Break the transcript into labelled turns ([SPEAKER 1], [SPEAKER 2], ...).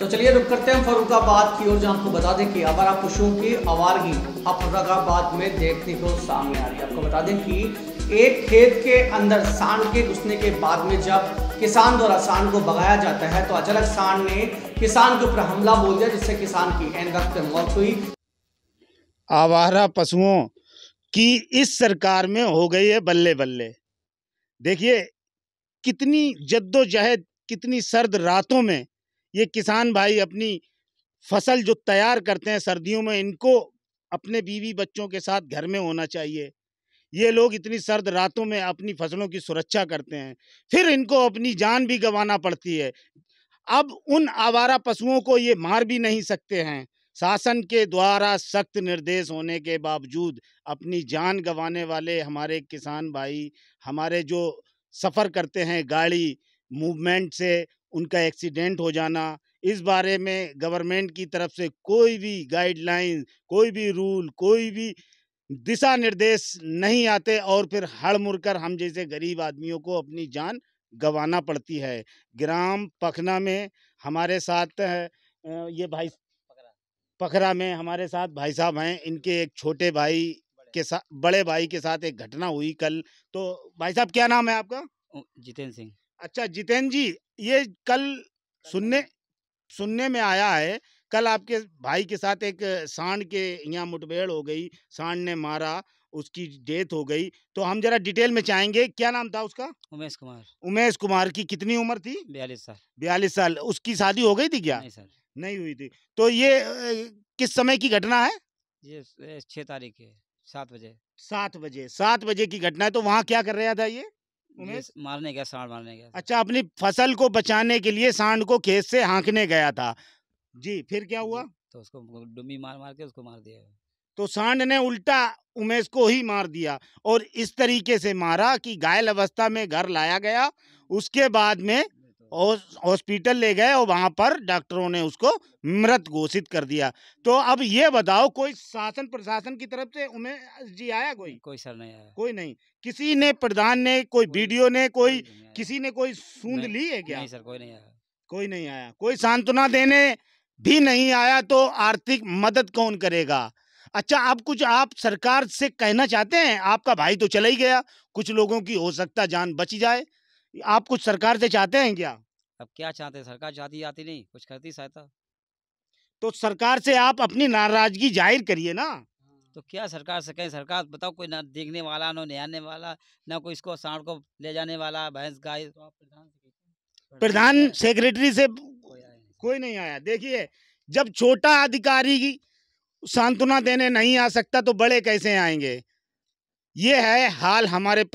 [SPEAKER 1] तो चलिए रुक करते हैं फरुखाबाद की ओर जहां आपको बता दें कि आप पशुओं की आवारगी अब फरुखाबाद में देखने को सामने आ रही है आपको बता दें कि एक खेत के अंदर सांड के घुसने के बाद में जब किसान द्वारा सांड को भगाया जाता है तो अचानक सांड ने किसान के ऊपर हमला बोल दिया जिससे किसान की एन वक्त मौत हुई आवारा पशुओं की इस सरकार में हो गई है बल्ले बल्ले देखिए कितनी जद्दोजहद कितनी सर्द रातों में ये किसान भाई अपनी फसल जो तैयार करते हैं सर्दियों में इनको अपने बीवी बच्चों के साथ घर में होना चाहिए ये लोग इतनी सर्द रातों में अपनी फसलों की सुरक्षा करते हैं फिर इनको अपनी जान भी गंवाना पड़ती है अब उन आवारा पशुओं को ये मार भी नहीं सकते हैं शासन के द्वारा सख्त निर्देश होने के बावजूद अपनी जान गंवाने वाले हमारे किसान भाई हमारे जो सफ़र करते हैं गाड़ी मूवमेंट से उनका एक्सीडेंट हो जाना इस बारे में गवर्नमेंट की तरफ से कोई भी गाइडलाइन कोई भी रूल कोई भी दिशा निर्देश नहीं आते और फिर हड़ मुड़ हम जैसे गरीब आदमियों को अपनी जान गंवाना पड़ती है ग्राम पखना में हमारे साथ ये भाई पखरा में हमारे साथ भाई साहब हैं इनके एक छोटे भाई के साथ बड़े भाई के साथ एक घटना हुई कल तो भाई साहब क्या नाम है आपका जितेंद्र सिंह अच्छा जितेंद्र जी ये कल सुनने सुनने में आया है कल आपके भाई के साथ एक सांड के यहाँ मुठभेड़ हो गई सांड ने मारा उसकी डेथ हो गई तो हम जरा डिटेल में चाहेंगे क्या नाम था उसका उमेश कुमार उमेश कुमार की कितनी उम्र थी बयालीस साल बयालीस साल उसकी शादी हो गई थी क्या नहीं सर नहीं हुई थी तो ये किस समय की घटना है ये छः तारीख है सात बजे सात बजे सात बजे की घटना है तो वहाँ क्या कर रहा था ये उन्हें मारने गया सांड मारने गया अच्छा अपनी फसल को बचाने के लिए सांड को खेत से हाँकने गया था जी फिर क्या हुआ तो उसको डुम्बी मार मार के उसको मार दिया तो सांड ने उल्टा उमेश को ही मार दिया और इस तरीके से मारा कि घायल अवस्था में घर लाया गया उसके बाद में हॉस्पिटल ले गए और वहाँ पर डॉक्टरों ने उसको मृत घोषित कर दिया तो अब ये बताओ कोई शासन प्रशासन की तरफ से उन्हें जी आया कोई कोई सर नहीं आया कोई नहीं किसी ने प्रधान ने कोई वीडियो ने कोई किसी ने कोई सूंद ली है क्या नहीं सर कोई नहीं आया कोई नहीं आया कोई सांत्वना देने भी नहीं आया तो आर्थिक मदद कौन करेगा अच्छा आप कुछ आप सरकार से कहना चाहते हैं आपका भाई तो चला ही गया कुछ लोगों की हो सकता जान बच जाए आप कुछ सरकार से चाहते हैं क्या अब क्या चाहते हैं सरकार चाहती आती नहीं कुछ करती सहायता तो सरकार से आप अपनी नाराजगी जाहिर करिए ना हाँ। तो क्या सरकार से कहें सरकार बताओ कोई ना देखने वाला ना निहारने वाला ना कोई इसको सांड को ले जाने वाला भैंस गाय तो प्रधान सेक्रेटरी से कोई नहीं आया देखिए जब छोटा अधिकारी सांत्वना देने नहीं आ सकता तो बड़े कैसे आएंगे ये है हाल हमारे